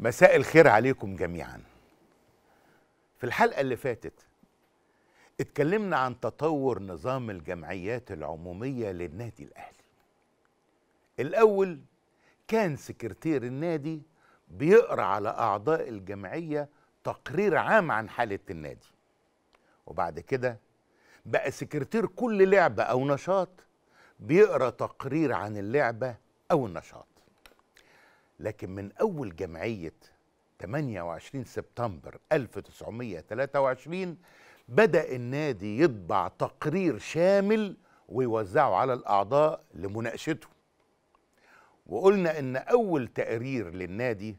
مساء الخير عليكم جميعا في الحلقة اللي فاتت اتكلمنا عن تطور نظام الجمعيات العمومية للنادي الأهلي الأول كان سكرتير النادي بيقرأ على أعضاء الجمعية تقرير عام عن حالة النادي وبعد كده بقى سكرتير كل لعبة أو نشاط بيقرأ تقرير عن اللعبة أو النشاط لكن من أول جمعية 28 سبتمبر 1923 بدأ النادي يطبع تقرير شامل ويوزعه على الأعضاء لمناقشته وقلنا إن أول تقرير للنادي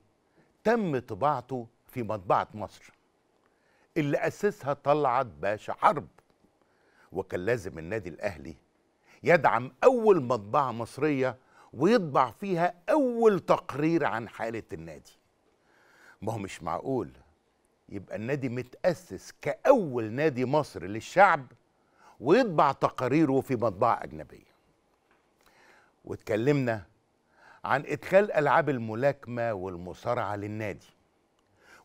تم طباعته في مطبعة مصر اللي أسسها طلعت باشا حرب وكان لازم النادي الأهلي يدعم أول مطبعة مصرية ويطبع فيها أول تقرير عن حالة النادي ما هو مش معقول يبقى النادي متأسس كأول نادي مصري للشعب ويطبع تقاريره في مطبعة أجنبية واتكلمنا عن إدخال ألعاب الملاكمة والمصارعة للنادي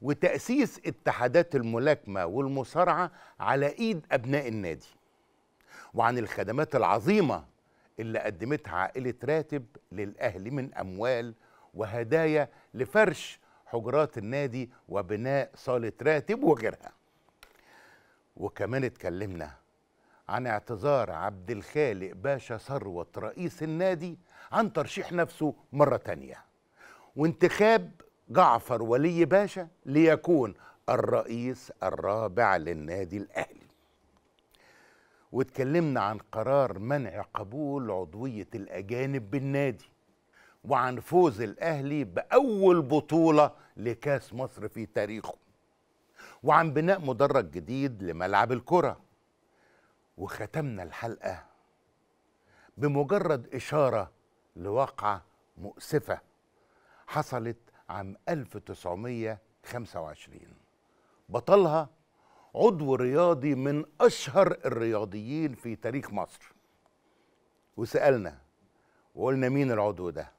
وتأسيس اتحادات الملاكمة والمصارعة على إيد أبناء النادي وعن الخدمات العظيمة اللي قدمتها عائلة راتب للأهلي من أموال وهدايا لفرش حجرات النادي وبناء صالة راتب وغيرها وكمان اتكلمنا عن اعتذار عبد الخالق باشا ثروت رئيس النادي عن ترشيح نفسه مرة تانية وانتخاب جعفر ولي باشا ليكون الرئيس الرابع للنادي الأهلي واتكلمنا عن قرار منع قبول عضوية الأجانب بالنادي وعن فوز الأهلي بأول بطولة لكاس مصر في تاريخه وعن بناء مدرج جديد لملعب الكرة وختمنا الحلقة بمجرد إشارة لواقعة مؤسفة حصلت عام 1925 بطلها عضو رياضي من اشهر الرياضيين في تاريخ مصر وسالنا وقلنا مين العضو ده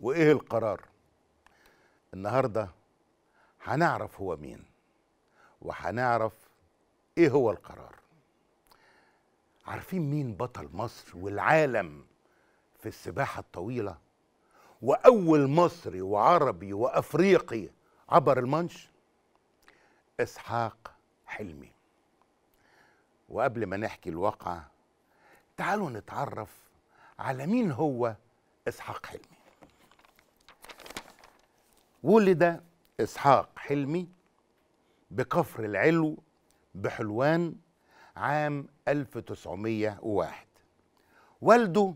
وايه القرار النهارده هنعرف هو مين وهنعرف ايه هو القرار عارفين مين بطل مصر والعالم في السباحه الطويله واول مصري وعربي وافريقي عبر المنش اسحاق حلمي وقبل ما نحكي الواقعة تعالوا نتعرف على مين هو إسحاق حلمي ولد إسحاق حلمي بكفر العلو بحلوان عام 1901 والده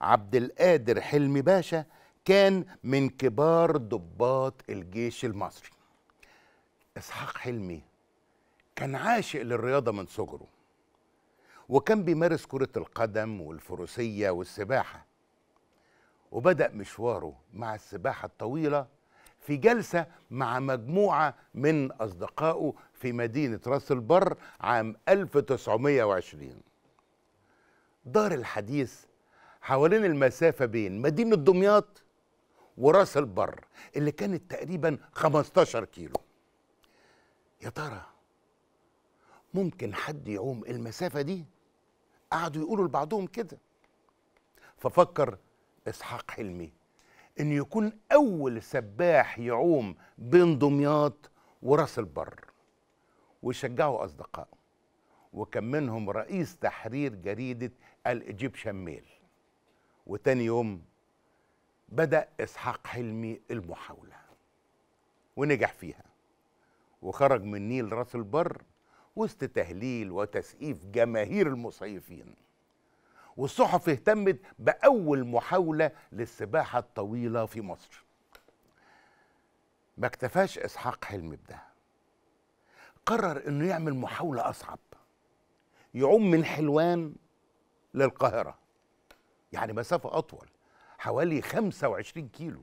عبد القادر حلمي باشا كان من كبار ضباط الجيش المصري إسحاق حلمي كان عاشق للرياضة من صغره وكان بيمارس كرة القدم والفروسية والسباحة وبدأ مشواره مع السباحة الطويلة في جلسة مع مجموعة من أصدقائه في مدينة راس البر عام 1920 دار الحديث حوالين المسافة بين مدينة دمياط وراس البر اللي كانت تقريبا 15 كيلو يا ترى ممكن حد يعوم المسافه دي قعدوا يقولوا لبعضهم كده ففكر اسحاق حلمي ان يكون اول سباح يعوم بين دمياط وراس البر ويشجعوا اصدقائه وكان منهم رئيس تحرير جريده الايجيبشن ميل وتاني يوم بدا اسحاق حلمي المحاوله ونجح فيها وخرج من نيل راس البر وسط تهليل وتسقيف جماهير المصيفين والصحف اهتمت بأول محاولة للسباحة الطويلة في مصر ما اكتفاش إسحاق حلمي بده قرر أنه يعمل محاولة أصعب يعوم من حلوان للقاهرة يعني مسافة أطول حوالي 25 كيلو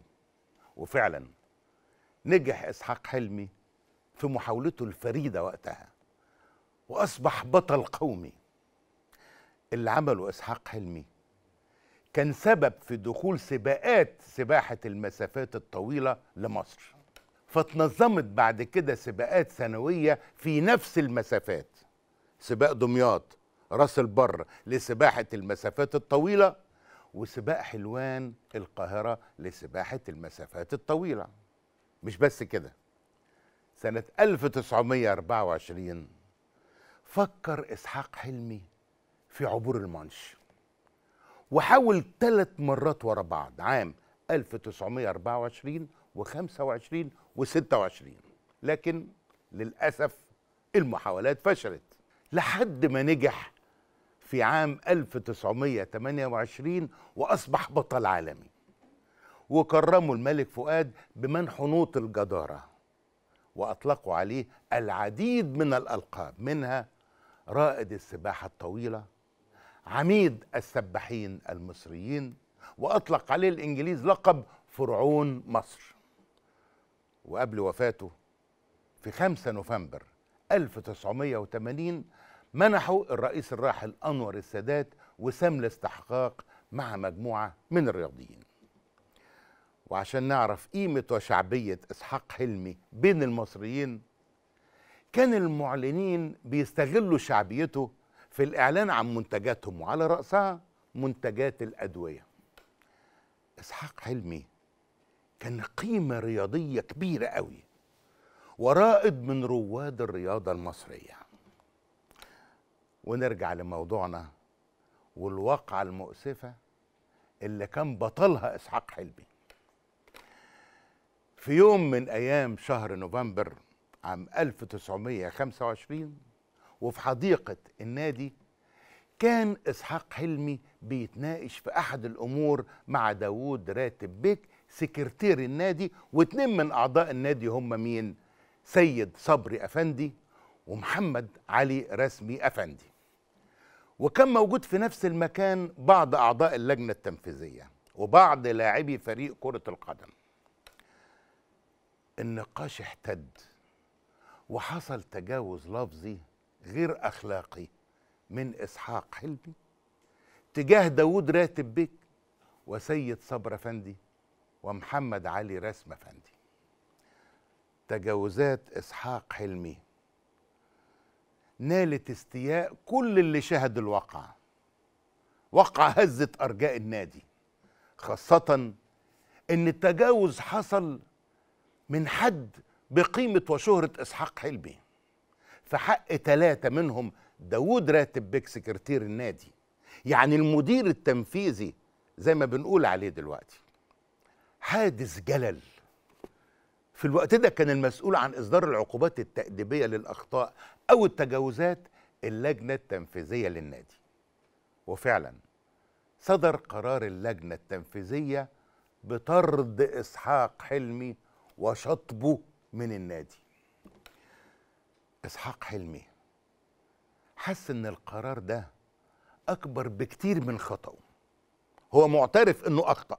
وفعلا نجح إسحاق حلمي في محاولته الفريدة وقتها وأصبح بطل قومي اللي عمله إسحاق حلمي كان سبب في دخول سباقات سباحة المسافات الطويلة لمصر فتنظمت بعد كده سباقات سنوية في نفس المسافات سباق دمياط راس البر لسباحة المسافات الطويلة وسباق حلوان القاهرة لسباحة المسافات الطويلة مش بس كده سنة 1924 فكر اسحاق حلمي في عبور المانش وحاول ثلاث مرات ورا بعض عام 1924 و25 و26 لكن للاسف المحاولات فشلت لحد ما نجح في عام 1928 واصبح بطل عالمي وكرموا الملك فؤاد بمنح نوط الجداره واطلقوا عليه العديد من الالقاب منها رائد السباحة الطويلة عميد السباحين المصريين وأطلق عليه الإنجليز لقب فرعون مصر وقبل وفاته في 5 نوفمبر 1980 منحوا الرئيس الراحل أنور السادات وسام الاستحقاق مع مجموعة من الرياضيين وعشان نعرف قيمة وشعبية إسحاق حلمي بين المصريين كان المعلنين بيستغلوا شعبيته في الإعلان عن منتجاتهم وعلى رأسها منتجات الأدوية إسحاق حلمي كان قيمة رياضية كبيرة قوي ورائد من رواد الرياضة المصرية ونرجع لموضوعنا والواقعة المؤسفة اللي كان بطلها إسحاق حلمي في يوم من أيام شهر نوفمبر عام 1925 وفي حديقة النادي كان إسحاق حلمي بيتناقش في أحد الأمور مع داوود راتب بيك سكرتير النادي واتنين من أعضاء النادي هم مين؟ سيد صبري أفندي ومحمد علي رسمي أفندي وكان موجود في نفس المكان بعض أعضاء اللجنة التنفيذية وبعض لاعبي فريق كرة القدم النقاش احتد وحصل تجاوز لفظي غير أخلاقي من إسحاق حلمي تجاه داود راتب بيك وسيد صبر أفندي ومحمد علي رسم أفندي تجاوزات إسحاق حلمي نالت استياء كل اللي شهد الواقع وقع هزت أرجاء النادي خاصة إن التجاوز حصل من حد بقيمة وشهرة إسحاق حلمي في حق ثلاثة منهم داوود راتب بيك سكرتير النادي يعني المدير التنفيذي زي ما بنقول عليه دلوقتي حادث جلل في الوقت ده كان المسؤول عن إصدار العقوبات التأديبية للأخطاء أو التجاوزات اللجنة التنفيذية للنادي وفعلا صدر قرار اللجنة التنفيذية بطرد إسحاق حلمي وشطبه من النادي اسحاق حلمي حس ان القرار ده اكبر بكتير من خطأه هو معترف انه اخطأ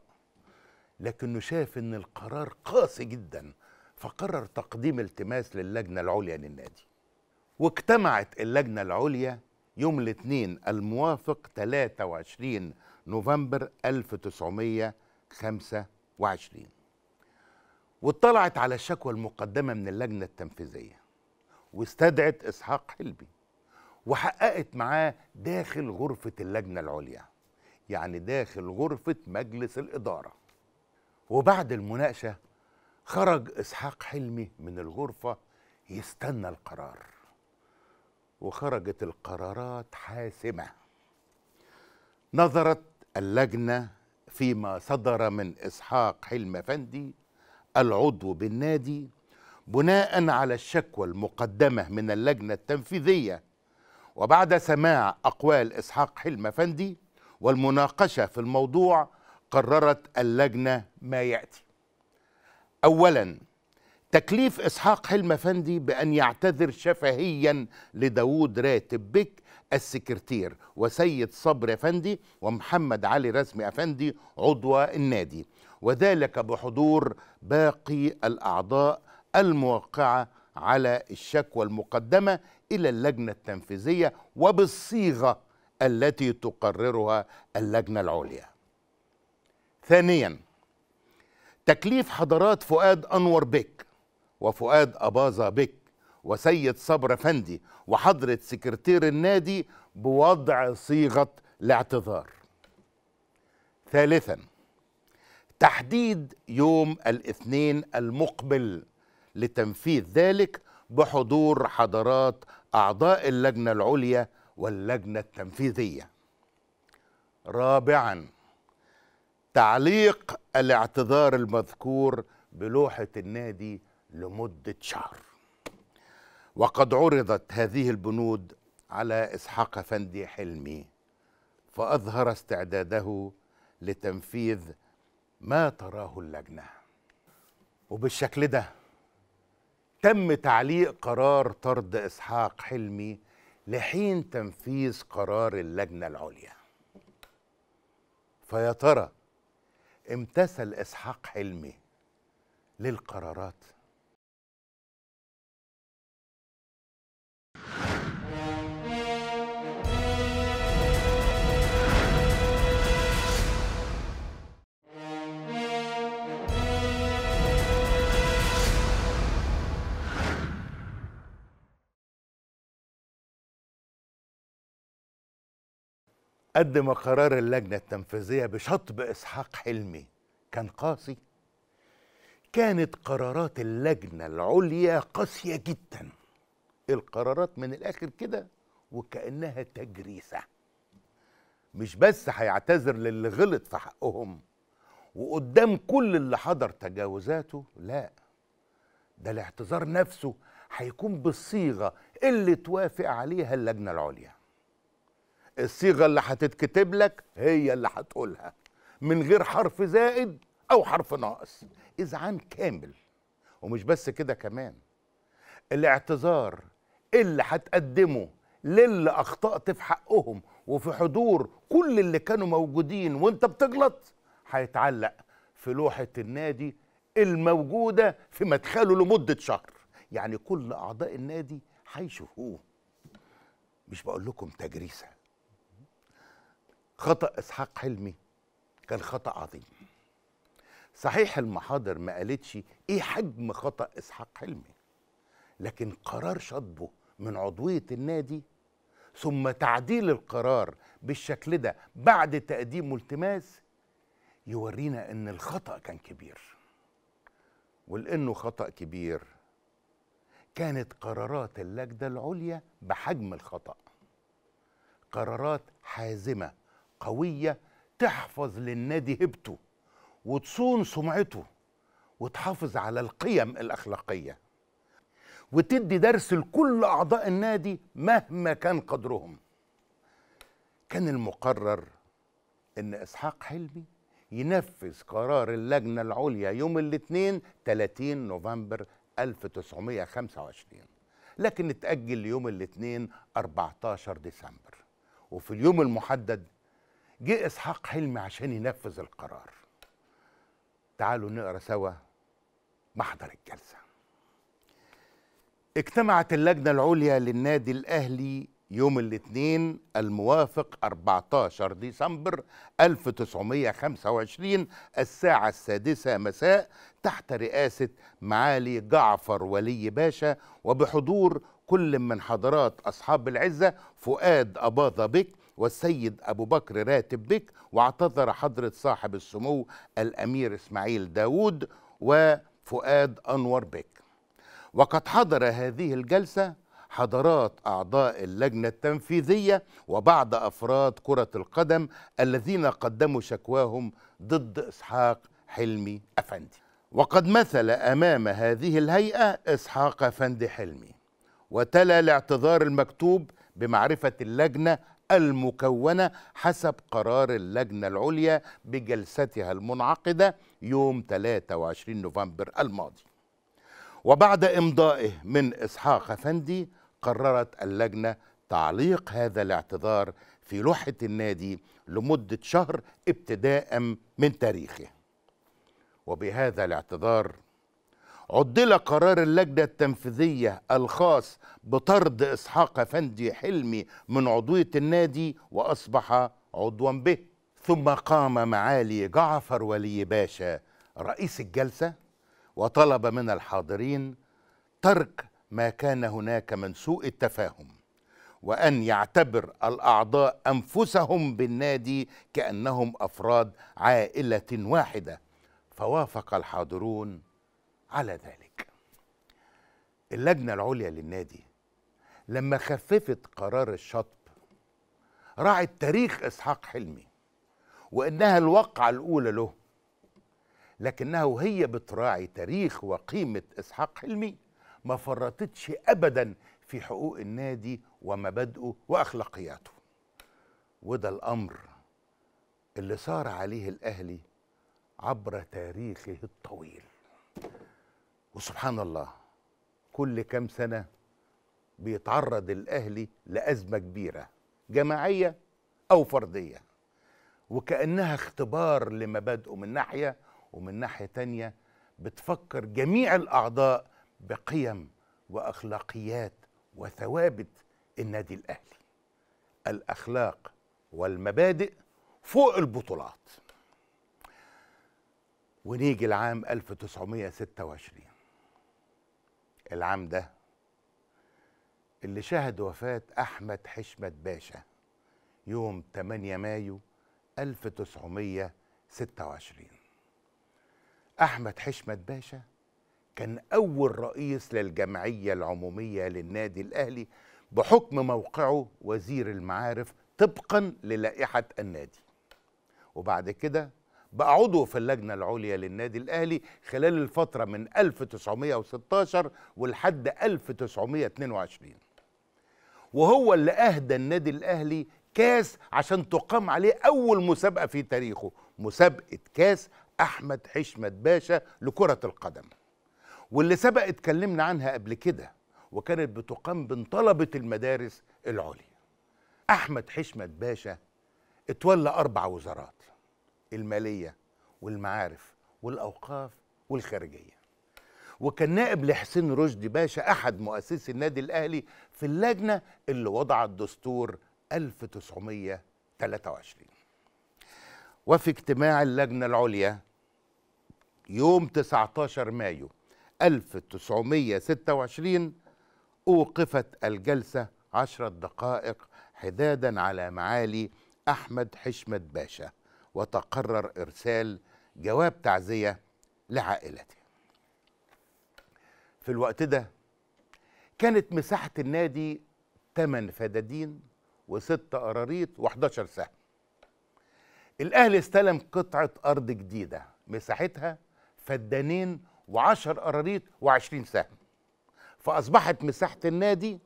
لكنه شاف ان القرار قاسي جدا فقرر تقديم التماس للجنة العليا للنادي واجتمعت اللجنة العليا يوم الاثنين الموافق 23 نوفمبر 1925 واطلعت على الشكوى المقدمة من اللجنة التنفيذية واستدعت إسحاق حلبي وحققت معاه داخل غرفة اللجنة العليا يعني داخل غرفة مجلس الإدارة وبعد المناقشة خرج إسحاق حلمي من الغرفة يستنى القرار وخرجت القرارات حاسمة نظرت اللجنة فيما صدر من إسحاق حلمي فندي العضو بالنادي بناء على الشكوى المقدمة من اللجنة التنفيذية وبعد سماع أقوال إسحاق حلم فندي والمناقشة في الموضوع قررت اللجنة ما يأتي أولا تكليف إسحاق حلم فندي بأن يعتذر شفهيا لداود راتب بك السكرتير وسيد صبر أفندي ومحمد علي رسمي أفندي عضو النادي وذلك بحضور باقي الأعضاء الموقعة على الشكوى المقدمة إلى اللجنة التنفيذية وبالصيغة التي تقررها اللجنة العليا ثانيا تكليف حضرات فؤاد أنور بك وفؤاد أباظة بك وسيد صبر فندي وحضرة سكرتير النادي بوضع صيغة الاعتذار ثالثا تحديد يوم الاثنين المقبل لتنفيذ ذلك بحضور حضرات أعضاء اللجنة العليا واللجنة التنفيذية رابعا تعليق الاعتذار المذكور بلوحة النادي لمدة شهر وقد عرضت هذه البنود على إسحاق فندي حلمي فأظهر استعداده لتنفيذ ما تراه اللجنة وبالشكل ده تم تعليق قرار طرد إسحاق حلمي لحين تنفيذ قرار اللجنة العليا فيا ترى امتثل إسحاق حلمي للقرارات قدم قرار اللجنة التنفيذية بشطب إسحاق حلمي كان قاسي كانت قرارات اللجنة العليا قاسية جدا القرارات من الآخر كده وكأنها تجريسة مش بس هيعتذر للي غلط في حقهم وقدام كل اللي حضر تجاوزاته لا ده الاعتذار نفسه هيكون بالصيغة اللي توافق عليها اللجنة العليا الصيغه اللي هتتكتب لك هي اللي هتقولها من غير حرف زائد او حرف ناقص اذعان كامل ومش بس كده كمان الاعتذار اللي هتقدمه للي اخطات في حقهم وفي حضور كل اللي كانوا موجودين وانت بتغلط هيتعلق في لوحه النادي الموجوده في مدخله لمده شهر يعني كل اعضاء النادي هيشوفوه مش بقول لكم تجريسه خطأ إسحاق حلمي كان خطأ عظيم صحيح المحاضر ما قالتش إيه حجم خطأ إسحاق حلمي لكن قرار شطبه من عضوية النادي ثم تعديل القرار بالشكل ده بعد تقديم التماس يورينا ان الخطا كان كبير ولانه خطا كبير كانت قرارات اللجنه العليا بحجم الخطا قرارات حازمه قويه تحفظ للنادي هيبته وتصون سمعته وتحافظ على القيم الاخلاقيه وتدي درس لكل اعضاء النادي مهما كان قدرهم كان المقرر ان اسحاق حلمي ينفذ قرار اللجنة العليا يوم الاثنين 30 نوفمبر 1925 لكن اتأجل ليوم الاثنين 14 ديسمبر وفي اليوم المحدد جه اسحاق حلمي عشان ينفذ القرار تعالوا نقرا سوا محضر الجلسه اجتمعت اللجنه العليا للنادي الاهلي يوم الاثنين الموافق 14 ديسمبر 1925 الساعة السادسة مساء تحت رئاسة معالي جعفر ولي باشا وبحضور كل من حضرات أصحاب العزة فؤاد أباظة بك والسيد أبو بكر راتب بك واعتذر حضرة صاحب السمو الأمير إسماعيل داود وفؤاد أنور بك وقد حضر هذه الجلسة حضرات أعضاء اللجنة التنفيذية وبعض أفراد كرة القدم الذين قدموا شكواهم ضد إسحاق حلمي أفندي وقد مثل أمام هذه الهيئة إسحاق أفندي حلمي وتلا الاعتذار المكتوب بمعرفة اللجنة المكونة حسب قرار اللجنة العليا بجلستها المنعقدة يوم 23 نوفمبر الماضي وبعد إمضائه من إسحاق أفندي قررت اللجنة تعليق هذا الاعتذار في لوحة النادي لمدة شهر ابتداء من تاريخه وبهذا الاعتذار عدل قرار اللجنة التنفيذية الخاص بطرد إسحاق أفندي حلمي من عضوية النادي وأصبح عضوا به ثم قام معالي جعفر ولي باشا رئيس الجلسة وطلب من الحاضرين ترك ما كان هناك من سوء التفاهم وأن يعتبر الأعضاء أنفسهم بالنادي كأنهم أفراد عائلة واحدة فوافق الحاضرون على ذلك اللجنة العليا للنادي لما خففت قرار الشطب راعت تاريخ إسحاق حلمي وإنها الوقعة الأولى له لكنها وهي بتراعي تاريخ وقيمة إسحاق حلمي ما فرطتش أبدا في حقوق النادي ومبادئه وأخلاقياته وده الأمر اللي صار عليه الأهلي عبر تاريخه الطويل وسبحان الله كل كام سنه بيتعرض الاهلي لازمه كبيره جماعيه او فرديه وكانها اختبار لمبادئه من ناحيه ومن ناحيه تانيه بتفكر جميع الاعضاء بقيم واخلاقيات وثوابت النادي الاهلي الاخلاق والمبادئ فوق البطولات ونيجي العام 1926 العام ده اللي شهد وفاة أحمد حشمت باشا يوم 8 مايو 1926 أحمد حشمت باشا كان أول رئيس للجمعية العمومية للنادي الأهلي بحكم موقعه وزير المعارف طبقا للائحة النادي وبعد كده بقى عضو في اللجنة العليا للنادي الأهلي خلال الفترة من 1916 ولحد 1922 وهو اللي أهدى النادي الأهلي كاس عشان تقام عليه أول مسابقة في تاريخه مسابقة كاس أحمد حشمت باشا لكرة القدم واللي سبق اتكلمنا عنها قبل كده وكانت بتقام بين طلبة المدارس العليا أحمد حشمت باشا اتولى أربع وزارات الماليه والمعارف والاوقاف والخارجيه وكان نائب لحسين رشدي باشا احد مؤسسي النادي الاهلي في اللجنه اللي وضعت دستور 1923 وفي اجتماع اللجنه العليا يوم 19 مايو 1926 أوقفت الجلسة 10 دقائق حدادا على معالي أحمد حشمت باشا وتقرر إرسال جواب تعزية لعائلته في الوقت ده كانت مساحة النادي 8 فدادين و6 قراريط و11 سهم الأهلي استلم قطعة أرض جديدة مساحتها فدانين و10 قراريط و20 سهم فأصبحت مساحة النادي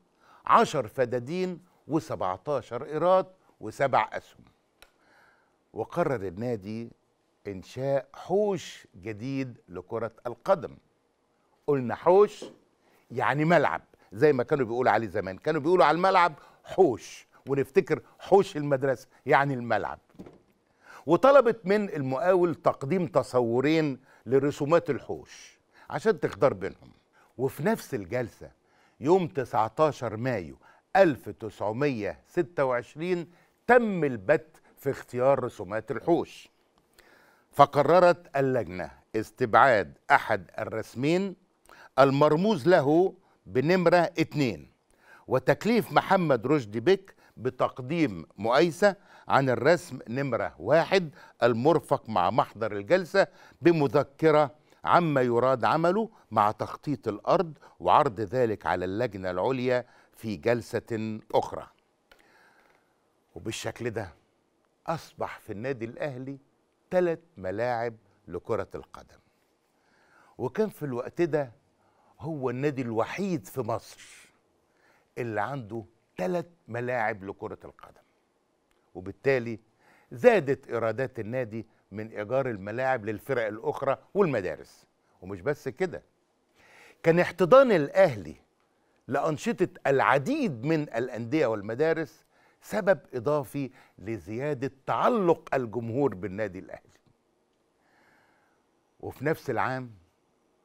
10 فدادين و17 قيراط وسبع أسهم وقرر النادي إنشاء حوش جديد لكرة القدم قلنا حوش يعني ملعب زي ما كانوا بيقولوا عليه زمان كانوا بيقولوا على الملعب حوش ونفتكر حوش المدرسة يعني الملعب وطلبت من المقاول تقديم تصورين لرسومات الحوش عشان تختار بينهم وفي نفس الجلسة يوم 19 مايو 1926 تم البت في اختيار رسومات الحوش فقررت اللجنة استبعاد أحد الرسمين المرموز له بنمرة اتنين وتكليف محمد رشدي بك بتقديم مؤيسة عن الرسم نمرة واحد المرفق مع محضر الجلسة بمذكرة عما يراد عمله مع تخطيط الأرض وعرض ذلك على اللجنة العليا في جلسة أخرى وبالشكل ده أصبح في النادي الأهلي ثلاث ملاعب لكرة القدم وكان في الوقت ده هو النادي الوحيد في مصر اللي عنده ثلاث ملاعب لكرة القدم وبالتالي زادت إيرادات النادي من إيجار الملاعب للفرق الأخرى والمدارس ومش بس كده كان احتضان الأهلي لأنشطة العديد من الأندية والمدارس سبب إضافي لزيادة تعلق الجمهور بالنادي الأهلي وفي نفس العام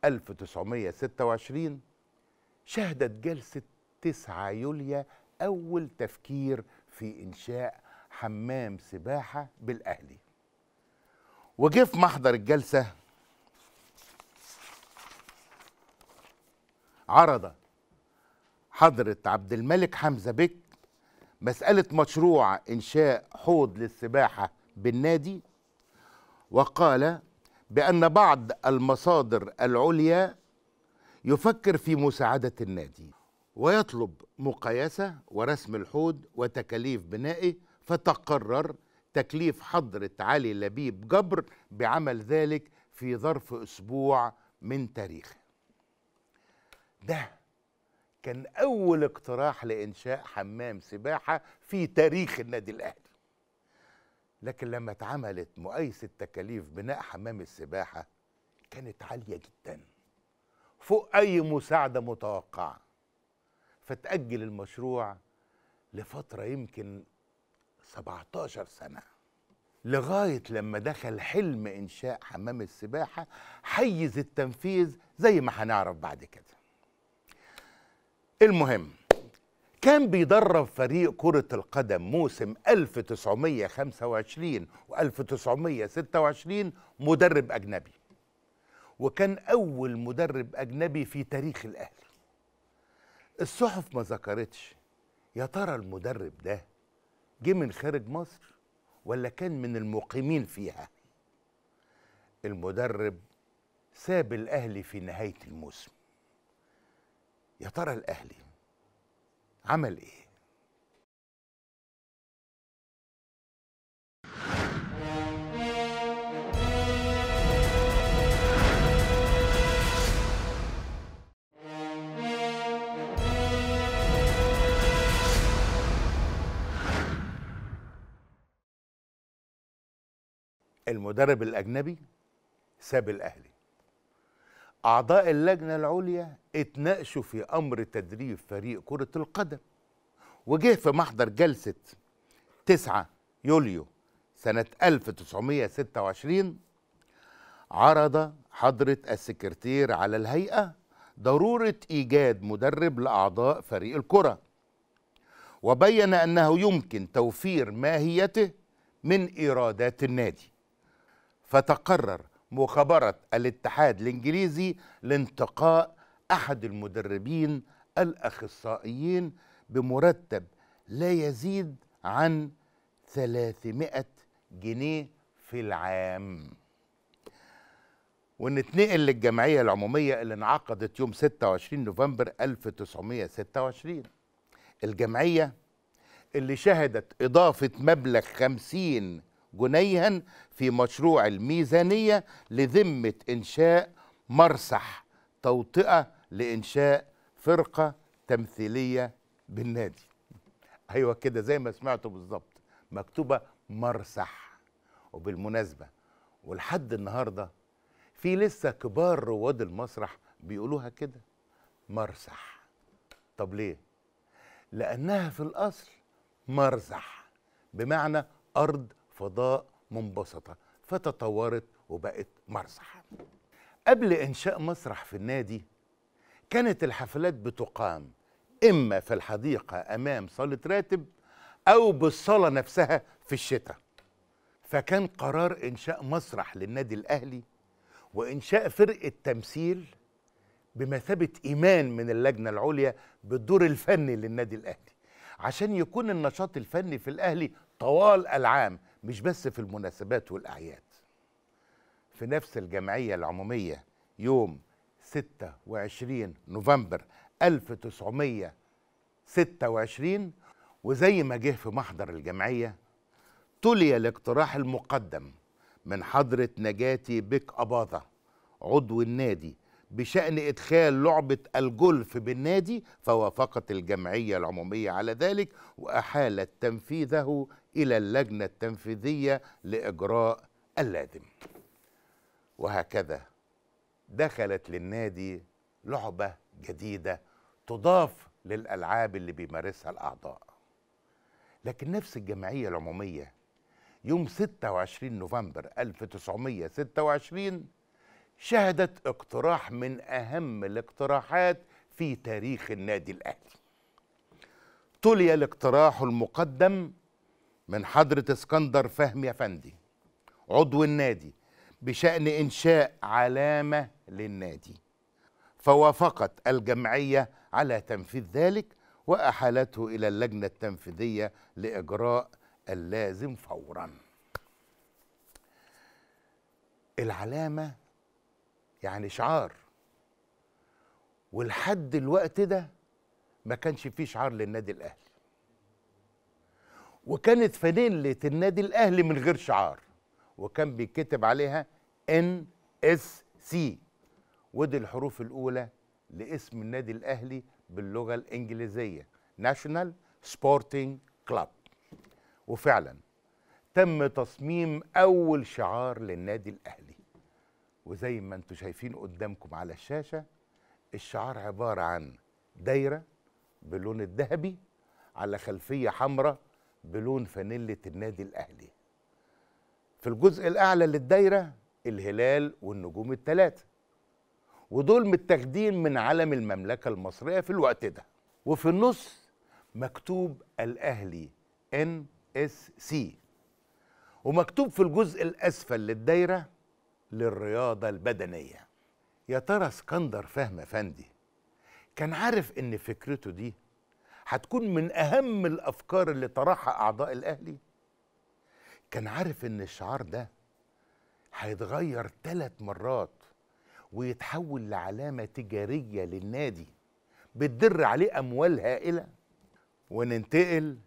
1926 شهدت جلسة 9 يوليا أول تفكير في إنشاء حمام سباحة بالأهلي وجه في محضر الجلسة عرض حضرة عبد الملك حمزة بك مسألة مشروع إنشاء حوض للسباحة بالنادي وقال بأن بعض المصادر العليا يفكر في مساعدة النادي ويطلب مقايسة ورسم الحوض وتكاليف بنائه فتقرر تكليف حضرة علي لبيب جبر بعمل ذلك في ظرف أسبوع من تاريخه ده كان أول اقتراح لإنشاء حمام سباحة في تاريخ النادي الأهلي لكن لما اتعملت مقايسة تكاليف بناء حمام السباحة كانت عالية جدا فوق أي مساعدة متوقعة فتأجل المشروع لفترة يمكن 17 سنة لغاية لما دخل حلم إنشاء حمام السباحة حيز التنفيذ زي ما هنعرف بعد كده المهم كان بيدرب فريق كرة القدم موسم 1925 و 1926 مدرب أجنبي وكان أول مدرب أجنبي في تاريخ الأهلي الصحف ما ذكرتش يا ترى المدرب ده جه من خارج مصر ولا كان من المقيمين فيها المدرب ساب الأهلي في نهاية الموسم يا ترى الاهلي عمل ايه المدرب الاجنبي ساب الاهلي أعضاء اللجنة العليا اتناقشوا في أمر تدريب فريق كرة القدم وجه في محضر جلسة 9 يوليو سنة 1926 عرض حضرة السكرتير على الهيئة ضرورة إيجاد مدرب لأعضاء فريق الكرة وبين أنه يمكن توفير ماهيته من إيرادات النادي فتقرر مخابرة الاتحاد الإنجليزي لانتقاء أحد المدربين الأخصائيين بمرتب لا يزيد عن 300 جنيه في العام ونتنقل للجمعية العمومية اللي انعقدت يوم 26 نوفمبر 1926 الجمعية اللي شهدت إضافة مبلغ 50 جنيها في مشروع الميزانية لذمة إنشاء مرسح توطئة لإنشاء فرقة تمثيلية بالنادي أيوة كده زي ما سمعتوا بالظبط مكتوبة مرسح وبالمناسبة ولحد النهاردة في لسه كبار رواد المسرح بيقولوها كده مرسح طب ليه؟ لأنها في الأصل مرزح بمعنى أرض فضاء منبسطة فتطورت وبقت مرسح قبل إنشاء مسرح في النادي كانت الحفلات بتقام إما في الحديقة أمام صالة راتب أو بالصالة نفسها في الشتاء فكان قرار إنشاء مسرح للنادي الأهلي وإنشاء فرقة تمثيل بمثابة إيمان من اللجنة العليا بالدور الفني للنادي الأهلي عشان يكون النشاط الفني في الأهلي طوال العام مش بس في المناسبات والأعياد في نفس الجمعية العمومية يوم 26 نوفمبر 1926 وزي ما جه في محضر الجمعية تلي الاقتراح المقدم من حضرة نجاتي بك أباظة عضو النادي بشأن إدخال لعبة الجولف بالنادي فوافقت الجمعية العمومية على ذلك وأحالت تنفيذه إلى اللجنة التنفيذية لإجراء اللازم وهكذا دخلت للنادي لعبة جديدة تضاف للألعاب اللي بيمارسها الأعضاء لكن نفس الجمعية العمومية يوم 26 نوفمبر 1926 شهدت اقتراح من أهم الاقتراحات في تاريخ النادي الأهلي تلي الاقتراح المقدم من حضرة اسكندر فهمي أفندي عضو النادي بشأن إنشاء علامة للنادي فوافقت الجمعية على تنفيذ ذلك وأحالته إلى اللجنة التنفيذية لإجراء اللازم فورا العلامة يعني شعار ولحد الوقت ده ما كانش فيه شعار للنادي الاهلي وكانت فانيله النادي الاهلي من غير شعار وكان بيتكتب عليها ان اس سي ودي الحروف الاولى لاسم النادي الاهلي باللغه الانجليزيه ناشونال سبورتنج كلاب وفعلا تم تصميم اول شعار للنادي الاهلي وزي ما انتم شايفين قدامكم على الشاشه الشعار عباره عن دايره بلون الذهبي على خلفيه حمراء بلون فانيله النادي الاهلي في الجزء الاعلى للدايره الهلال والنجوم الثلاثه ودول متاخدين من علم المملكه المصريه في الوقت ده وفي النص مكتوب الاهلي ان اس سي ومكتوب في الجزء الاسفل للدايره للرياضة البدنية يا ترى اسكندر فهم افندي كان عارف ان فكرته دي هتكون من اهم الافكار اللي طرحها اعضاء الاهلي كان عارف ان الشعار ده هيتغير ثلاث مرات ويتحول لعلامة تجارية للنادي بتدر عليه أموال هائلة وننتقل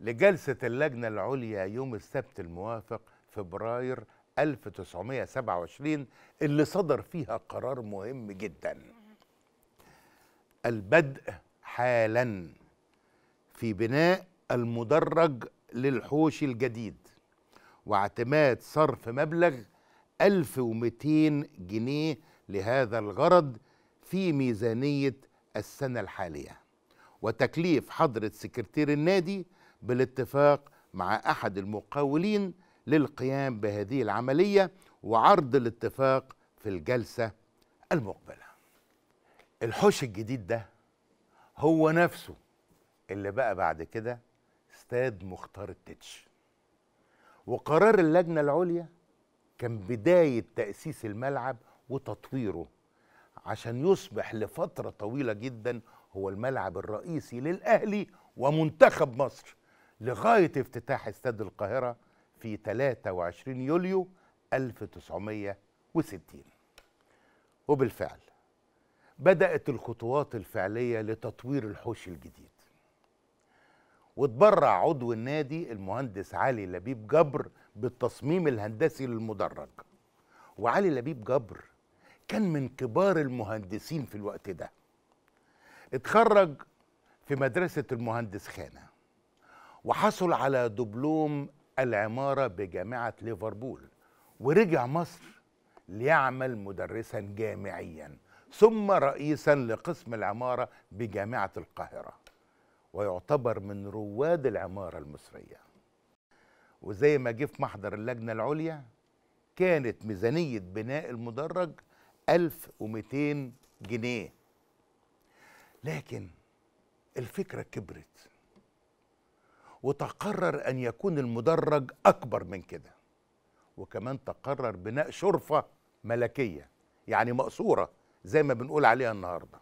لجلسة اللجنة العليا يوم السبت الموافق فبراير 1927 اللي صدر فيها قرار مهم جدا البدء حالا في بناء المدرج للحوش الجديد واعتماد صرف مبلغ 1200 جنيه لهذا الغرض في ميزانية السنة الحالية وتكليف حضرة سكرتير النادي بالاتفاق مع أحد المقاولين للقيام بهذه العملية وعرض الاتفاق في الجلسة المقبلة الحوش الجديد ده هو نفسه اللي بقى بعد كده استاد مختار التتش وقرار اللجنة العليا كان بداية تأسيس الملعب وتطويره عشان يصبح لفترة طويلة جدا هو الملعب الرئيسي للأهلي ومنتخب مصر لغاية افتتاح استاد القاهرة في 23 يوليو 1960 وبالفعل بدأت الخطوات الفعلية لتطوير الحوش الجديد وتبرع عضو النادي المهندس علي لبيب جبر بالتصميم الهندسي للمدرج وعلي لبيب جبر كان من كبار المهندسين في الوقت ده اتخرج في مدرسة المهندس خانة وحصل على دبلوم العمارة بجامعة ليفربول ورجع مصر ليعمل مدرسا جامعيا ثم رئيسا لقسم العمارة بجامعة القاهرة ويعتبر من رواد العمارة المصرية وزي ما جه في محضر اللجنة العليا كانت ميزانية بناء المدرج 1200 جنيه لكن الفكرة كبرت وتقرر أن يكون المدرج أكبر من كده وكمان تقرر بناء شرفة ملكية يعني مقصورة زي ما بنقول عليها النهاردة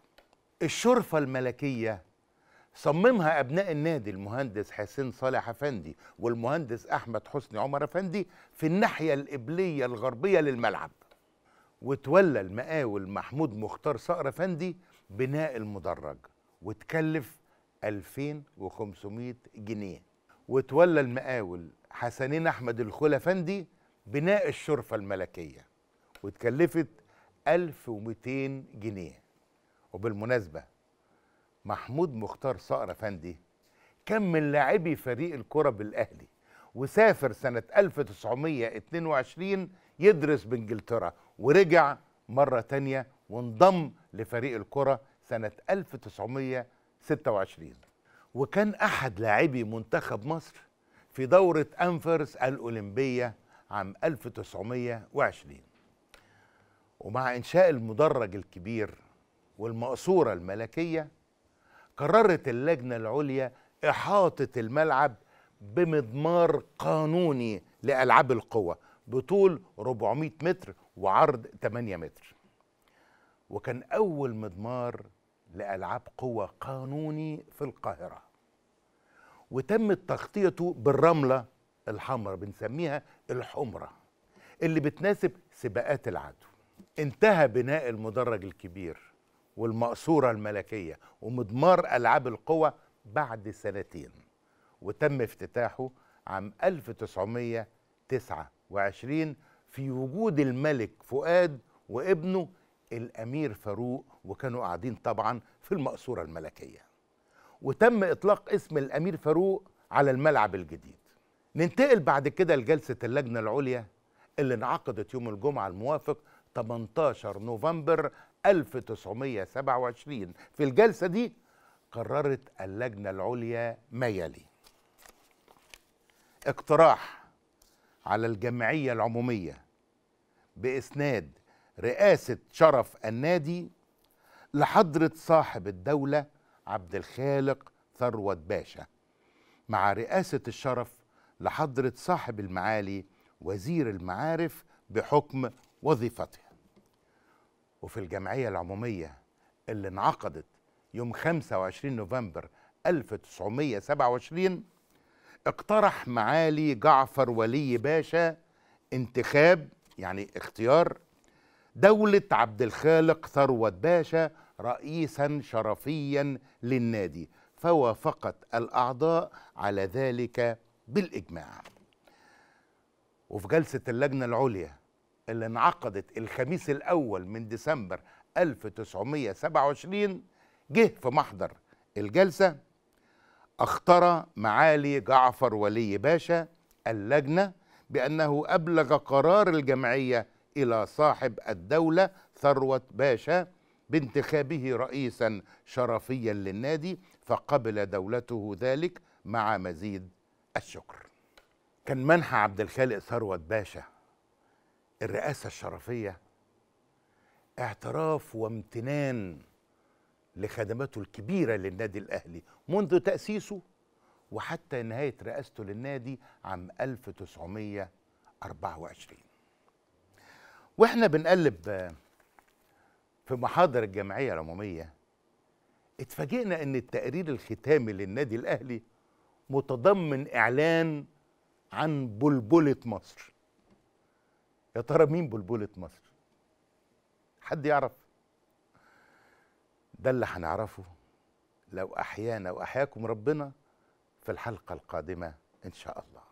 الشرفة الملكية صممها أبناء النادي المهندس حسين صالح أفندي والمهندس أحمد حسني عمر أفندي في الناحية القبلية الغربية للملعب وتولى المقاول محمود مختار صقر أفندي بناء المدرج وتكلف 2500 جنيه وتولى المقاول حسنين احمد الخلفندي بناء الشرفه الملكيه واتكلفت 1200 جنيه وبالمناسبه محمود مختار صقر افندي كان من لاعبي فريق الكره بالاهلي وسافر سنه 1922 يدرس بانجلترا ورجع مره تانيه وانضم لفريق الكره سنه 1900 26 وكان أحد لاعبي منتخب مصر في دورة أنفرس الأولمبية عام 1920 ومع إنشاء المدرج الكبير والمقصورة الملكية قررت اللجنة العليا إحاطة الملعب بمضمار قانوني لألعاب القوى بطول 400 متر وعرض 8 متر وكان أول مضمار لألعاب قوى قانوني في القاهرة وتم تغطيته بالرملة الحمراء بنسميها الحمرة اللي بتناسب سباقات العدو انتهى بناء المدرج الكبير والمقصورة الملكية ومضمار ألعاب القوى بعد سنتين وتم افتتاحه عام 1929 في وجود الملك فؤاد وابنه الامير فاروق وكانوا قاعدين طبعا في المقصوره الملكيه وتم اطلاق اسم الامير فاروق على الملعب الجديد ننتقل بعد كده لجلسه اللجنه العليا اللي انعقدت يوم الجمعه الموافق 18 نوفمبر 1927 في الجلسه دي قررت اللجنه العليا ما يلي اقتراح على الجمعيه العموميه باسناد رئاسة شرف النادي لحضرة صاحب الدولة عبد الخالق ثروت باشا مع رئاسة الشرف لحضرة صاحب المعالي وزير المعارف بحكم وظيفته وفي الجمعية العمومية اللي انعقدت يوم 25 نوفمبر 1927 اقترح معالي جعفر ولي باشا انتخاب يعني اختيار دولة عبد الخالق ثروت باشا رئيسا شرفيا للنادي فوافقت الأعضاء على ذلك بالإجماع وفي جلسة اللجنة العليا اللي انعقدت الخميس الأول من ديسمبر 1927 جه في محضر الجلسة اختار معالي جعفر ولي باشا اللجنة بأنه أبلغ قرار الجمعية إلى صاحب الدولة ثروة باشا بانتخابه رئيسا شرفيا للنادي فقبل دولته ذلك مع مزيد الشكر كان منحى عبد الخالق ثروت باشا الرئاسة الشرفية اعتراف وامتنان لخدماته الكبيرة للنادي الأهلي منذ تأسيسه وحتى نهاية رئاسته للنادي عام 1924 واحنا بنقلب في محاضر الجمعيه العموميه اتفاجئنا ان التقرير الختامي للنادي الاهلي متضمن اعلان عن بلبله مصر يا ترى مين بلبله مصر حد يعرف ده اللي هنعرفه لو احيانا واحياكم ربنا في الحلقه القادمه ان شاء الله